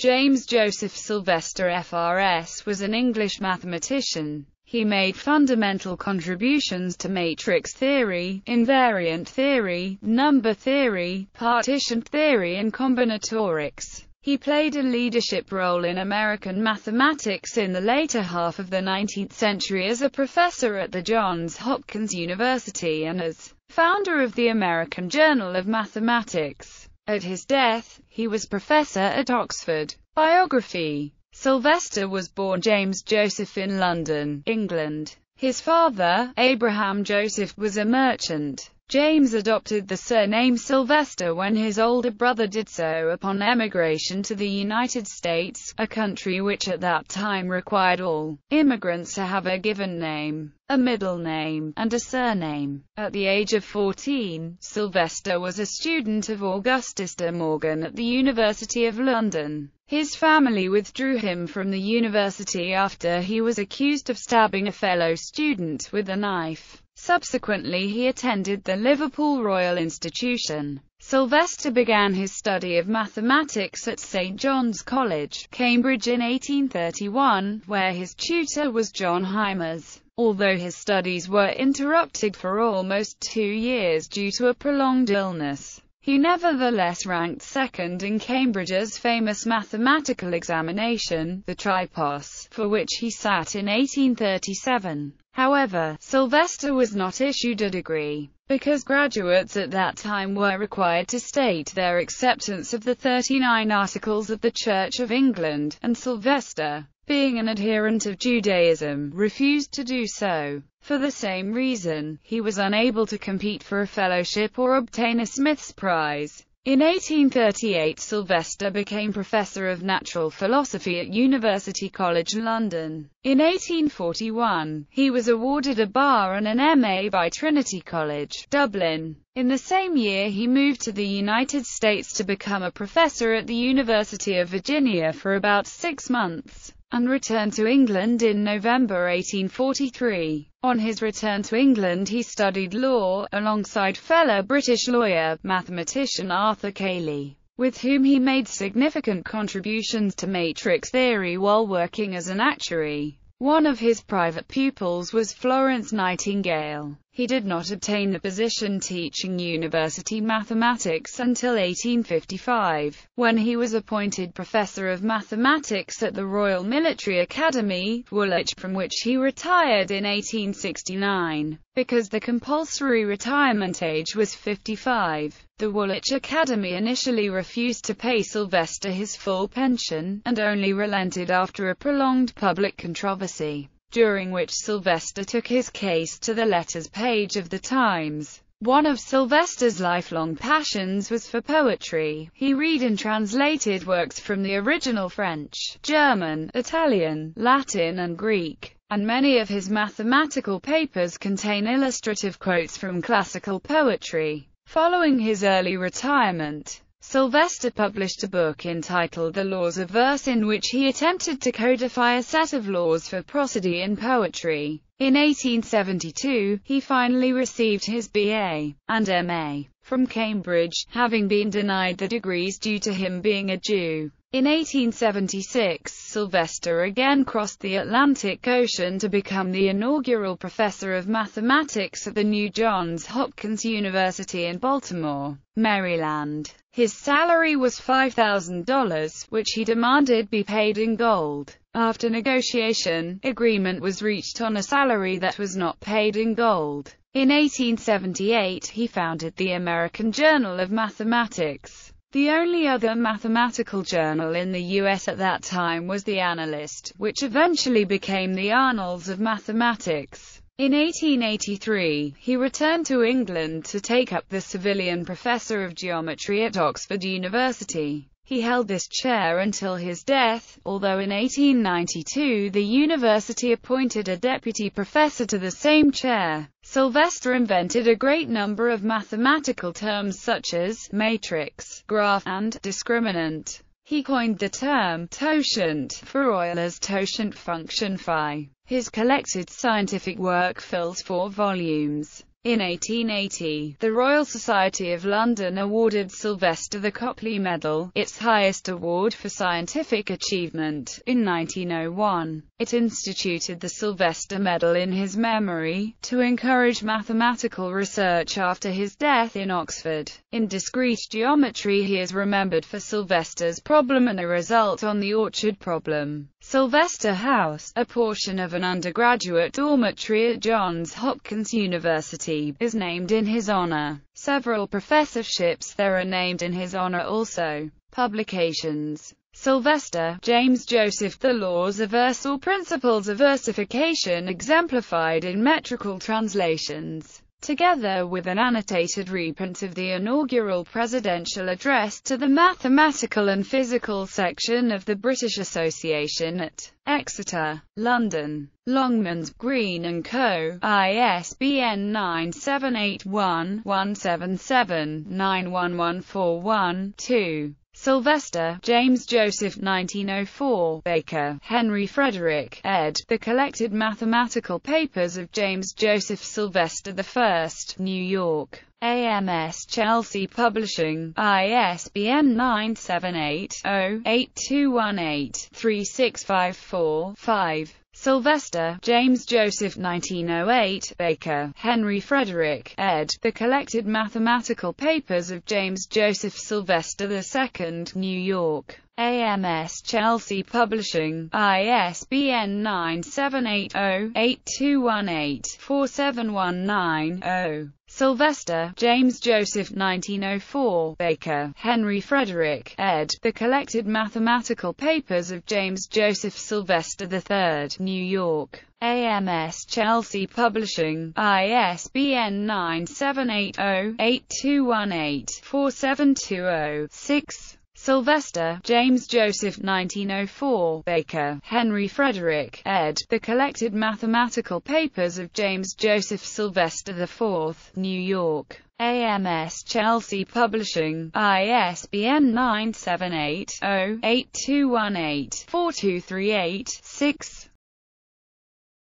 James Joseph Sylvester FRS was an English mathematician. He made fundamental contributions to matrix theory, invariant theory, number theory, partition theory and combinatorics. He played a leadership role in American mathematics in the later half of the 19th century as a professor at the Johns Hopkins University and as founder of the American Journal of Mathematics. At his death, he was professor at Oxford. Biography Sylvester was born James Joseph in London, England. His father, Abraham Joseph, was a merchant. James adopted the surname Sylvester when his older brother did so upon emigration to the United States, a country which at that time required all immigrants to have a given name, a middle name, and a surname. At the age of 14, Sylvester was a student of Augustus de Morgan at the University of London. His family withdrew him from the university after he was accused of stabbing a fellow student with a knife. Subsequently he attended the Liverpool Royal Institution. Sylvester began his study of mathematics at St John's College, Cambridge in 1831, where his tutor was John Hymers. Although his studies were interrupted for almost two years due to a prolonged illness, he nevertheless ranked second in Cambridge's famous mathematical examination, the Tripos, for which he sat in 1837. However, Sylvester was not issued a degree, because graduates at that time were required to state their acceptance of the 39 Articles of the Church of England, and Sylvester being an adherent of Judaism, refused to do so. For the same reason, he was unable to compete for a fellowship or obtain a Smith's Prize. In 1838 Sylvester became Professor of Natural Philosophy at University College London. In 1841, he was awarded a bar and an MA by Trinity College, Dublin. In the same year he moved to the United States to become a professor at the University of Virginia for about six months and returned to England in November 1843. On his return to England he studied law, alongside fellow British lawyer, mathematician Arthur Cayley, with whom he made significant contributions to matrix theory while working as an actuary. One of his private pupils was Florence Nightingale, he did not obtain the position teaching university mathematics until 1855, when he was appointed Professor of Mathematics at the Royal Military Academy, Woolwich, from which he retired in 1869. Because the compulsory retirement age was 55, the Woolwich Academy initially refused to pay Sylvester his full pension, and only relented after a prolonged public controversy during which Sylvester took his case to the letters page of the Times. One of Sylvester's lifelong passions was for poetry. He read and translated works from the original French, German, Italian, Latin and Greek, and many of his mathematical papers contain illustrative quotes from classical poetry. Following his early retirement, Sylvester published a book entitled The Laws of Verse in which he attempted to codify a set of laws for prosody in poetry. In 1872, he finally received his B.A. and M.A. from Cambridge, having been denied the degrees due to him being a Jew. In 1876, Sylvester again crossed the Atlantic Ocean to become the inaugural professor of mathematics at the new Johns Hopkins University in Baltimore, Maryland. His salary was $5,000, which he demanded be paid in gold. After negotiation, agreement was reached on a salary that was not paid in gold. In 1878 he founded the American Journal of Mathematics. The only other mathematical journal in the U.S. at that time was The Analyst, which eventually became the Annals of Mathematics. In 1883, he returned to England to take up the civilian professor of geometry at Oxford University. He held this chair until his death, although in 1892 the university appointed a deputy professor to the same chair. Sylvester invented a great number of mathematical terms such as matrix, graph, and discriminant. He coined the term totient for Euler's totient function phi. His collected scientific work fills four volumes. In 1880, the Royal Society of London awarded Sylvester the Copley Medal, its highest award for scientific achievement. In 1901, it instituted the Sylvester Medal in his memory, to encourage mathematical research after his death in Oxford. In discrete geometry he is remembered for Sylvester's problem and a result on the orchard problem. Sylvester House, a portion of an undergraduate dormitory at Johns Hopkins University University, is named in his honor. Several professorships there are named in his honor also. Publications Sylvester, James Joseph, The Laws of Versal Principles of Versification exemplified in metrical translations together with an annotated reprint of the inaugural presidential address to the mathematical and physical section of the British Association at Exeter, London, Longmans, Green and Co., ISBN 978 one 177 2 Sylvester, James Joseph 1904, Baker, Henry Frederick, ed. The Collected Mathematical Papers of James Joseph Sylvester I, New York. AMS Chelsea Publishing, ISBN 978-0-8218-3654-5. Sylvester, James Joseph 1908, Baker, Henry Frederick, ed. The Collected Mathematical Papers of James Joseph Sylvester II, New York. AMS Chelsea Publishing, ISBN 978 0 8218 Sylvester, James Joseph 1904, Baker, Henry Frederick, ed. The Collected Mathematical Papers of James Joseph Sylvester III, New York. AMS Chelsea Publishing, ISBN 978 0 8218 Sylvester, James Joseph 1904, Baker, Henry Frederick, ed. The Collected Mathematical Papers of James Joseph Sylvester IV, New York. AMS Chelsea Publishing, ISBN 978-0-8218-4238-6.